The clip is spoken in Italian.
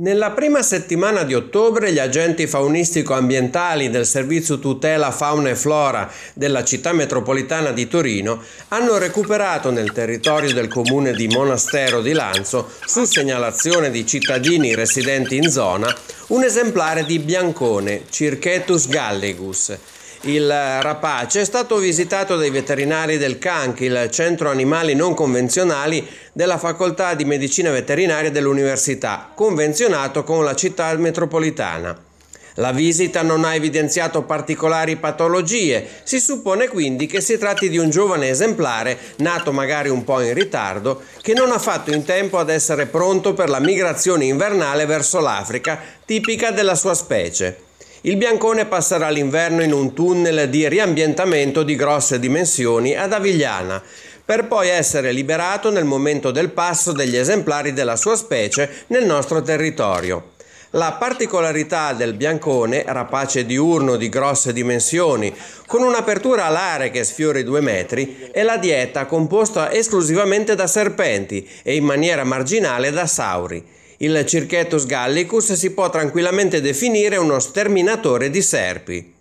Nella prima settimana di ottobre gli agenti faunistico-ambientali del Servizio Tutela Fauna e Flora della città metropolitana di Torino hanno recuperato nel territorio del comune di Monastero di Lanzo, su segnalazione di cittadini residenti in zona, un esemplare di biancone, Circetus gallegus, il rapace è stato visitato dai veterinari del CANC, il centro animali non convenzionali della facoltà di medicina veterinaria dell'università, convenzionato con la città metropolitana. La visita non ha evidenziato particolari patologie, si suppone quindi che si tratti di un giovane esemplare, nato magari un po' in ritardo, che non ha fatto in tempo ad essere pronto per la migrazione invernale verso l'Africa, tipica della sua specie. Il Biancone passerà l'inverno in un tunnel di riambientamento di grosse dimensioni ad Avigliana, per poi essere liberato nel momento del passo degli esemplari della sua specie nel nostro territorio. La particolarità del biancone, rapace diurno di grosse dimensioni, con un'apertura alare che sfiora i due metri, è la dieta composta esclusivamente da serpenti e in maniera marginale da sauri. Il Circetus Gallicus si può tranquillamente definire uno sterminatore di serpi.